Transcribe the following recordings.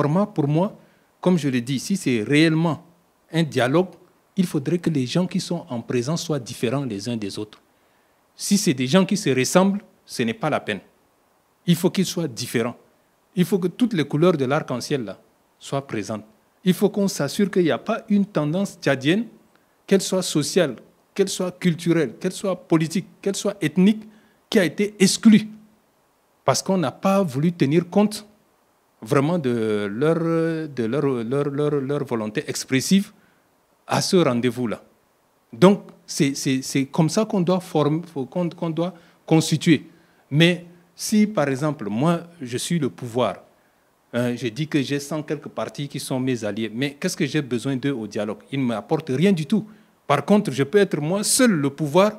format, pour moi, comme je l'ai dit, si c'est réellement un dialogue, il faudrait que les gens qui sont en présence soient différents les uns des autres. Si c'est des gens qui se ressemblent, ce n'est pas la peine. Il faut qu'ils soient différents. Il faut que toutes les couleurs de l'arc-en-ciel là soient présentes. Il faut qu'on s'assure qu'il n'y a pas une tendance tchadienne, qu'elle soit sociale, qu'elle soit culturelle, qu'elle soit politique, qu'elle soit ethnique, qui a été exclue parce qu'on n'a pas voulu tenir compte vraiment de leur, de leur, leur, leur, volonté expressive à ce rendez-vous-là. Donc, c'est comme ça qu'on doit, qu'on doit constituer. Mais si, par exemple, moi, je suis le pouvoir, hein, je dis que j'ai 100 quelques partis qui sont mes alliés, mais qu'est-ce que j'ai besoin d'eux au dialogue Ils ne m'apportent rien du tout. Par contre, je peux être moi seul le pouvoir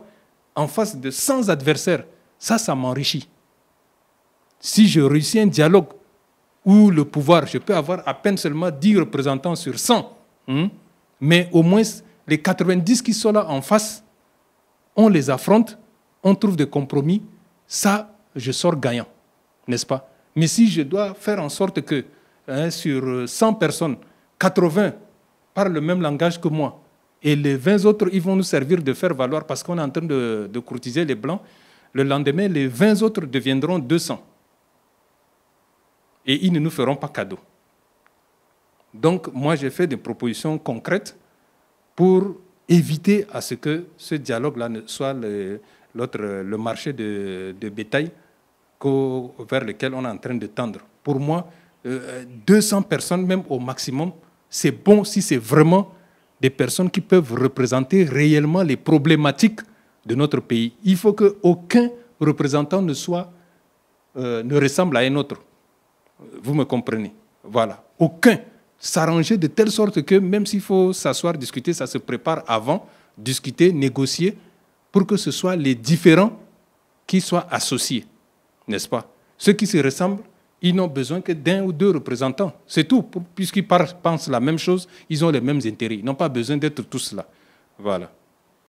en face de 100 adversaires. Ça, ça m'enrichit. Si je réussis un dialogue ou le pouvoir, je peux avoir à peine seulement 10 représentants sur 100, hein, mais au moins les 90 qui sont là en face, on les affronte, on trouve des compromis, ça, je sors gagnant, n'est-ce pas Mais si je dois faire en sorte que hein, sur 100 personnes, 80 parlent le même langage que moi, et les 20 autres, ils vont nous servir de faire valoir parce qu'on est en train de, de courtiser les blancs, le lendemain, les 20 autres deviendront 200 et ils ne nous feront pas cadeau. Donc moi, j'ai fait des propositions concrètes pour éviter à ce que ce dialogue-là ne soit le, le marché de, bétail vers lequel on est en train de tendre. Pour moi, 200 euh, personnes même au maximum, c'est bon si c'est vraiment des personnes qui peuvent représenter réellement les problématiques de notre pays. Il faut qu'aucun représentant ne soit, euh, ne ressemble à un autre. Vous me comprenez Voilà. Aucun. S'arranger de telle sorte que même s'il faut s'asseoir, discuter, ça se prépare avant, discuter, négocier, pour que ce soit les différents qui soient associés. N'est-ce pas Ceux qui se ressemblent, ils n'ont besoin que d'un ou deux représentants. C'est tout. Puisqu'ils pensent la même chose, ils ont les mêmes intérêts. Ils n'ont pas besoin d'être tous là. Voilà.